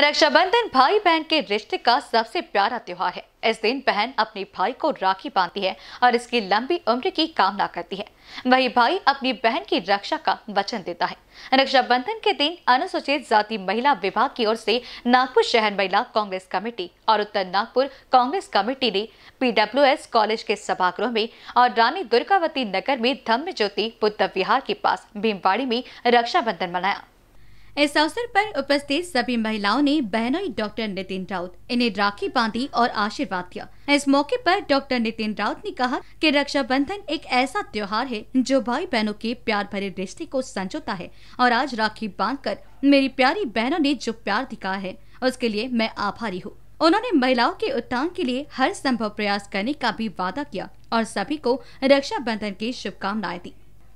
रक्षाबंधन भाई बहन के रिश्ते का सबसे प्यारा त्योहार है इस दिन बहन अपने भाई को राखी बांधती है और इसकी लंबी उम्र की कामना करती है वही भाई अपनी बहन की रक्षा का वचन देता है रक्षाबंधन के दिन अनुसूचित जाति महिला विभाग की ओर से नागपुर शहर महिला कांग्रेस कमेटी और उत्तर नागपुर कांग्रेस कमेटी ने पीडब्ल्यू कॉलेज के सभागृह में और रानी दुर्गावती नगर में धम्म ज्योति बुद्ध विहार के पास भीमवाड़ी में रक्षाबंधन मनाया इस अवसर पर उपस्थित सभी महिलाओं ने बहनोई डॉक्टर नितिन राउत इन्हें राखी बांधी और आशीर्वाद दिया इस मौके पर डॉक्टर नितिन राउत ने कहा कि रक्षाबंधन एक ऐसा त्योहार है जो भाई बहनों के प्यार भरे रिश्ते को संजोता है और आज राखी बांधकर मेरी प्यारी बहनों ने जो प्यार दिखाया है उसके लिए मैं आभारी हूँ उन्होंने महिलाओं के उत्थान के लिए हर संभव प्रयास करने का भी वादा किया और सभी को रक्षाबंधन की शुभकामनाएं दी